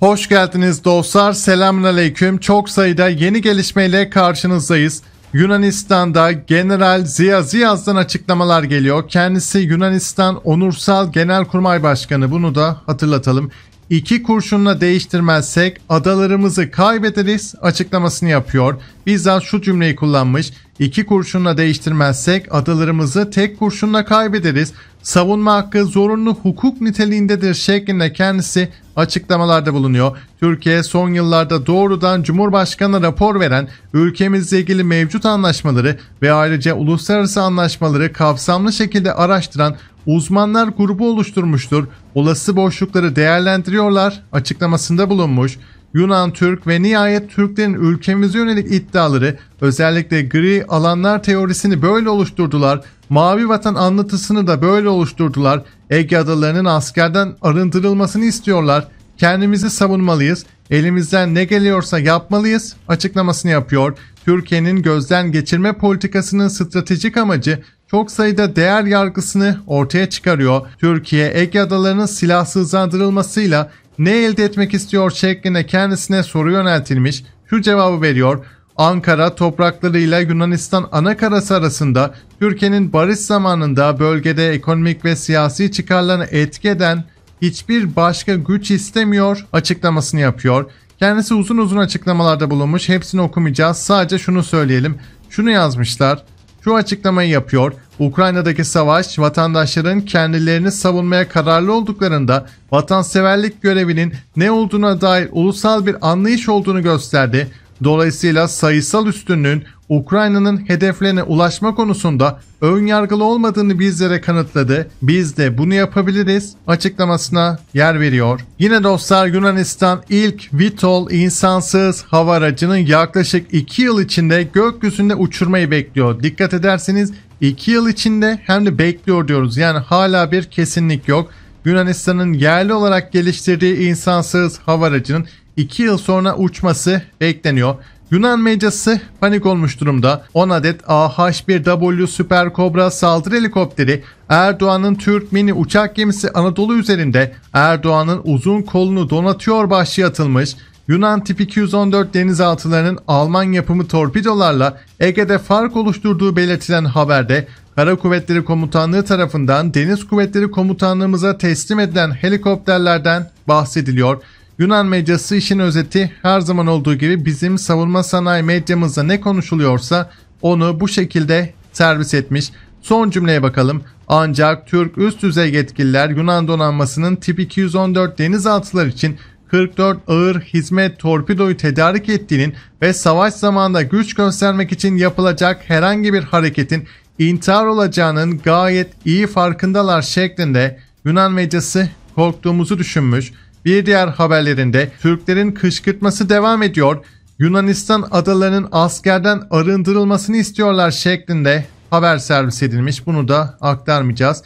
Hoş geldiniz dostlar. Selamünaleyküm. Çok sayıda yeni gelişmeyle karşınızdayız. Yunanistan'da General Ziya Ziyaz'dan açıklamalar geliyor. Kendisi Yunanistan Onursal Genelkurmay Başkanı. Bunu da hatırlatalım. İki kurşunla değiştirmezsek adalarımızı kaybederiz açıklamasını yapıyor. Bizzat şu cümleyi kullanmış. İki kurşunla değiştirmezsek adalarımızı tek kurşunla kaybederiz. Savunma hakkı zorunlu hukuk niteliğindedir şeklinde kendisi açıklamalarda bulunuyor. Türkiye son yıllarda doğrudan Cumhurbaşkanına rapor veren ülkemizle ilgili mevcut anlaşmaları ve ayrıca uluslararası anlaşmaları kapsamlı şekilde araştıran uzmanlar grubu oluşturmuştur. Olası boşlukları değerlendiriyorlar açıklamasında bulunmuş. Yunan Türk ve nihayet Türklerin ülkemize yönelik iddiaları özellikle gri alanlar teorisini böyle oluşturdular. Mavi Vatan anlatısını da böyle oluşturdular. Ege adalarının askerden arındırılmasını istiyorlar. Kendimizi savunmalıyız. Elimizden ne geliyorsa yapmalıyız açıklamasını yapıyor. Türkiye'nin gözden geçirme politikasının stratejik amacı çok sayıda değer yargısını ortaya çıkarıyor. Türkiye Ege adalarının silahsızlandırılmasıyla ne elde etmek istiyor şeklinde kendisine soru yöneltilmiş şu cevabı veriyor. Ankara topraklarıyla Yunanistan anakarası arasında Türkiye'nin barış zamanında bölgede ekonomik ve siyasi çıkarlarını etkeden hiçbir başka güç istemiyor açıklamasını yapıyor. Kendisi uzun uzun açıklamalarda bulunmuş. Hepsini okumayacağız. Sadece şunu söyleyelim. Şunu yazmışlar. Şu açıklamayı yapıyor. Ukrayna'daki savaş vatandaşların kendilerini savunmaya kararlı olduklarında vatanseverlik görevinin ne olduğuna dair ulusal bir anlayış olduğunu gösterdi. Dolayısıyla sayısal üstünlüğün Ukrayna'nın hedeflerine ulaşma konusunda ön yargılı olmadığını bizlere kanıtladı. Biz de bunu yapabiliriz açıklamasına yer veriyor. Yine dostlar Yunanistan ilk Vitol insansız hava aracının yaklaşık 2 yıl içinde gökyüzünde uçurmayı bekliyor. Dikkat ederseniz 2 yıl içinde hem de bekliyor diyoruz. Yani hala bir kesinlik yok. Yunanistan'ın yerli olarak geliştirdiği insansız hava aracının 2 yıl sonra uçması bekleniyor. Yunan medyası panik olmuş durumda. 10 adet AH-1W Super Cobra saldırı helikopteri Erdoğan'ın Türk mini uçak gemisi Anadolu üzerinde Erdoğan'ın uzun kolunu donatıyor başlığı atılmış. Yunan tip 214 denizaltılarının Alman yapımı torpidolarla Ege'de fark oluşturduğu belirtilen haberde Kara Kuvvetleri Komutanlığı tarafından Deniz Kuvvetleri Komutanlığımıza teslim edilen helikopterlerden bahsediliyor. Yunan medyası işin özeti her zaman olduğu gibi bizim savunma sanayi medyamızda ne konuşuluyorsa onu bu şekilde servis etmiş. Son cümleye bakalım. Ancak Türk üst düzey yetkililer Yunan donanmasının tip 214 denizaltılar için 44 ağır hizmet torpidoyu tedarik ettiğinin ve savaş zamanında güç göstermek için yapılacak herhangi bir hareketin intihar olacağının gayet iyi farkındalar şeklinde Yunan medyası korktuğumuzu düşünmüş. Bir diğer haberlerinde Türklerin kışkırtması devam ediyor. Yunanistan adalarının askerden arındırılmasını istiyorlar şeklinde haber servis edilmiş. Bunu da aktarmayacağız.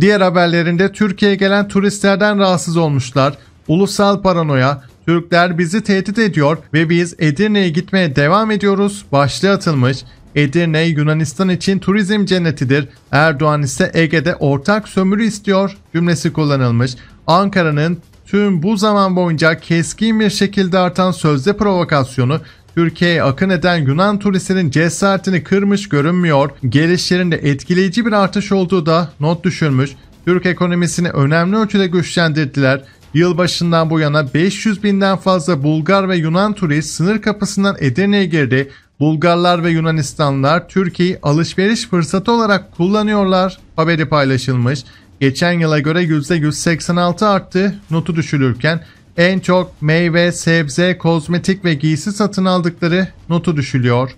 Diğer haberlerinde Türkiye'ye gelen turistlerden rahatsız olmuşlar. Ulusal paranoya, Türkler bizi tehdit ediyor ve biz Edirne'ye gitmeye devam ediyoruz başlığı atılmış. Edirne Yunanistan için turizm cennetidir. Erdoğan ise Ege'de ortak sömürü istiyor cümlesi kullanılmış. Ankara'nın Tüm bu zaman boyunca keskin bir şekilde artan sözde provokasyonu Türkiye'ye akın eden Yunan turistinin cesaretini kırmış görünmüyor. Gelişlerinde etkileyici bir artış olduğu da not düşürmüş. Türk ekonomisini önemli ölçüde güçlendirdiler. Yılbaşından bu yana 500 binden fazla Bulgar ve Yunan turist sınır kapısından Edirne'ye girdi. Bulgarlar ve Yunanistanlılar Türkiye'yi alışveriş fırsatı olarak kullanıyorlar. Haberi paylaşılmış. Geçen yıla göre %186 arttı. Notu düşülürken en çok meyve, sebze, kozmetik ve giysi satın aldıkları notu düşülüyor.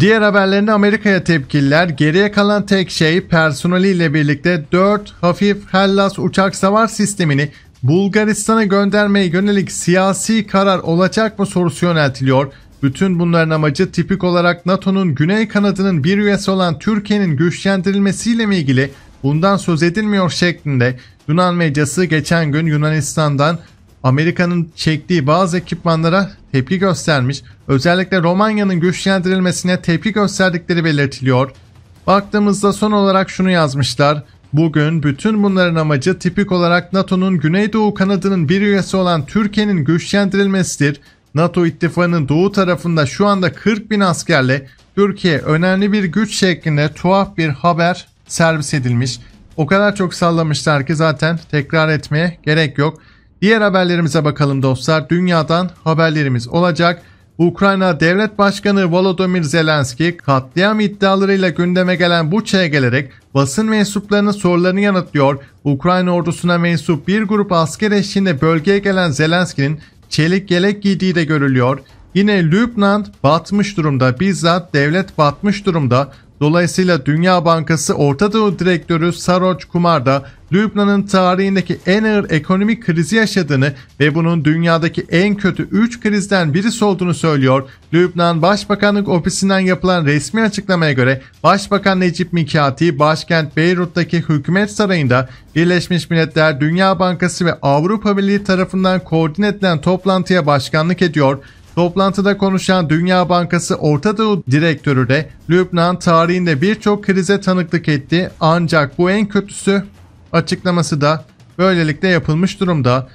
Diğer haberlerinde Amerika'ya tepkililer geriye kalan tek şey personeliyle birlikte 4 hafif Hellas uçak savar sistemini Bulgaristan'a göndermeye yönelik siyasi karar olacak mı sorusu yöneltiliyor. Bütün bunların amacı tipik olarak NATO'nun güney kanadının bir üyesi olan Türkiye'nin güçlendirilmesiyle mi ilgili bundan söz edilmiyor şeklinde Yunan medyası geçen gün Yunanistan'dan Amerika'nın çektiği bazı ekipmanlara tepki göstermiş. Özellikle Romanya'nın güçlendirilmesine tepki gösterdikleri belirtiliyor. Baktığımızda son olarak şunu yazmışlar. Bugün bütün bunların amacı tipik olarak NATO'nun Güneydoğu kanadının bir üyesi olan Türkiye'nin güçlendirilmesidir. NATO ittifakının doğu tarafında şu anda 40 bin askerle Türkiye önemli bir güç şeklinde tuhaf bir haber servis edilmiş. O kadar çok sallamışlar ki zaten tekrar etmeye gerek yok. Diğer haberlerimize bakalım dostlar. Dünyadan haberlerimiz olacak. Ukrayna Devlet Başkanı Volodymyr Zelenski katliam iddialarıyla gündeme gelen Buça'ya gelerek basın mensuplarının sorularını yanıtlıyor. Ukrayna ordusuna mensup bir grup asker eşliğinde bölgeye gelen Zelenski'nin çelik yelek giydiği de görülüyor. Yine Lübnan batmış durumda bizzat devlet batmış durumda Dolayısıyla Dünya Bankası Orta Doğu Direktörü Saroj Kumar da Lübnan'ın tarihindeki en ağır ekonomik krizi yaşadığını ve bunun dünyadaki en kötü 3 krizden birisi olduğunu söylüyor. Lübnan Başbakanlık Ofisinden yapılan resmi açıklamaya göre Başbakan Necip Mikati başkent Beyrut'taki hükümet sarayında Birleşmiş Milletler Dünya Bankası ve Avrupa Birliği tarafından koordine edilen toplantıya başkanlık ediyor. Toplantıda konuşan Dünya Bankası Orta Doğu Direktörü de Lübnan tarihinde birçok krize tanıklık etti ancak bu en kötüsü açıklaması da böylelikle yapılmış durumda.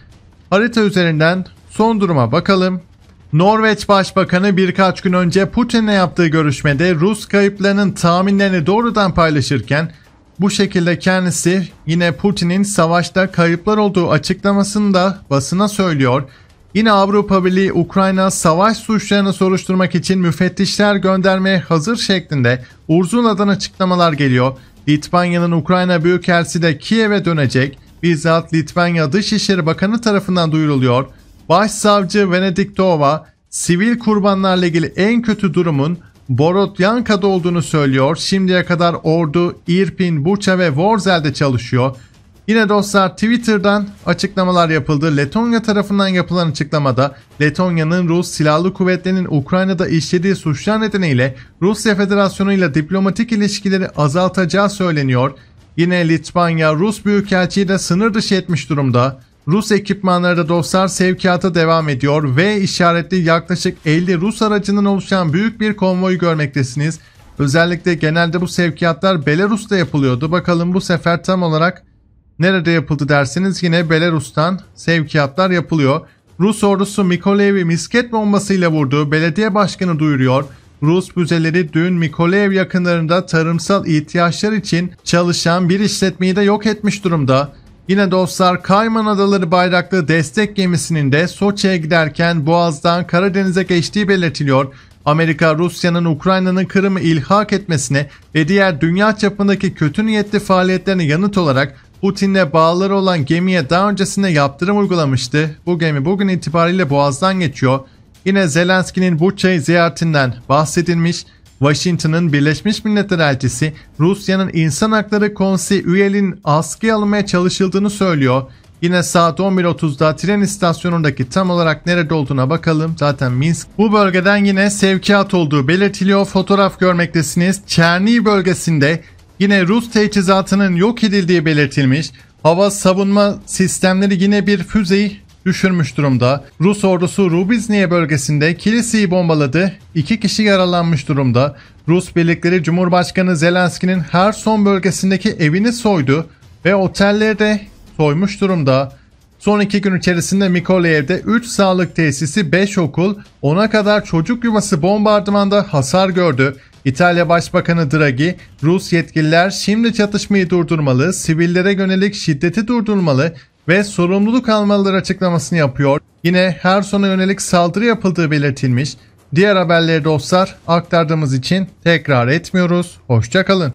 Harita üzerinden son duruma bakalım. Norveç Başbakanı birkaç gün önce Putin'le yaptığı görüşmede Rus kayıplarının tahminlerini doğrudan paylaşırken bu şekilde kendisi yine Putin'in savaşta kayıplar olduğu açıklamasını da basına söylüyor. Yine Avrupa Birliği Ukrayna savaş suçlarını soruşturmak için müfettişler göndermeye hazır şeklinde Urzula'dan açıklamalar geliyor. Litvanya'nın Ukrayna Büyükelçisi de Kiev'e dönecek. Bizzat Litvanya Dışişleri Bakanı tarafından duyuruluyor. Başsavcı Venediktova sivil kurbanlarla ilgili en kötü durumun Borodyanka'da olduğunu söylüyor. Şimdiye kadar ordu Irpin, Buça ve Vorzel'de çalışıyor. Yine dostlar Twitter'dan açıklamalar yapıldı. Letonya tarafından yapılan açıklamada Letonya'nın Rus Silahlı Kuvvetleri'nin Ukrayna'da işlediği suçlar nedeniyle Rusya Federasyonu ile diplomatik ilişkileri azaltacağı söyleniyor. Yine Litvanya Rus Büyükelçiyi de sınır dışı etmiş durumda. Rus ekipmanları da dostlar sevkiyata devam ediyor ve işaretli yaklaşık 50 Rus aracının oluşan büyük bir konvoyu görmektesiniz. Özellikle genelde bu sevkiyatlar Belarus'ta yapılıyordu. Bakalım bu sefer tam olarak Nerede yapıldı derseniz yine Belarus'tan sevkiyatlar yapılıyor. Rus ordusu Mikolev'i misket bombasıyla vurdu. Belediye başkanı duyuruyor. Rus müzeleri dün Mikolev yakınlarında tarımsal ihtiyaçlar için çalışan bir işletmeyi de yok etmiş durumda. Yine dostlar Kayman Adaları bayraklı destek gemisinin de Soçi'ye giderken Boğaz'dan Karadeniz'e geçtiği belirtiliyor. Amerika Rusya'nın Ukrayna'nın Kırım'ı ilhak etmesine ve diğer dünya çapındaki kötü niyetli faaliyetlerine yanıt olarak Putin'le bağları olan gemiye daha öncesinde yaptırım uygulamıştı. Bu gemi bugün itibariyle boğazdan geçiyor. Yine Zelenski'nin Buça'yı ziyaretinden bahsedilmiş. Washington'ın Birleşmiş Milletler elçisi Rusya'nın İnsan Hakları Konseyi üyeliğinin askıya alınmaya çalışıldığını söylüyor. Yine saat 11.30'da tren istasyonundaki tam olarak nerede olduğuna bakalım. Zaten Minsk bu bölgeden yine sevkiyat olduğu belirtiliyor. Fotoğraf görmektesiniz. Çerniy bölgesinde Yine Rus teçhizatının yok edildiği belirtilmiş. Hava savunma sistemleri yine bir füzeyi düşürmüş durumda. Rus ordusu Rubizniye bölgesinde kiliseyi bombaladı. İki kişi yaralanmış durumda. Rus birlikleri Cumhurbaşkanı Zelenski'nin her son bölgesindeki evini soydu ve otelleri de soymuş durumda. Son iki gün içerisinde Mikolaev'de 3 sağlık tesisi, 5 okul, ona kadar çocuk yuvası bombardımanda hasar gördü. İtalya Başbakanı Draghi, Rus yetkililer şimdi çatışmayı durdurmalı, sivillere yönelik şiddeti durdurmalı ve sorumluluk almalılar açıklamasını yapıyor. Yine her sona yönelik saldırı yapıldığı belirtilmiş. Diğer haberleri dostlar aktardığımız için tekrar etmiyoruz. Hoşçakalın.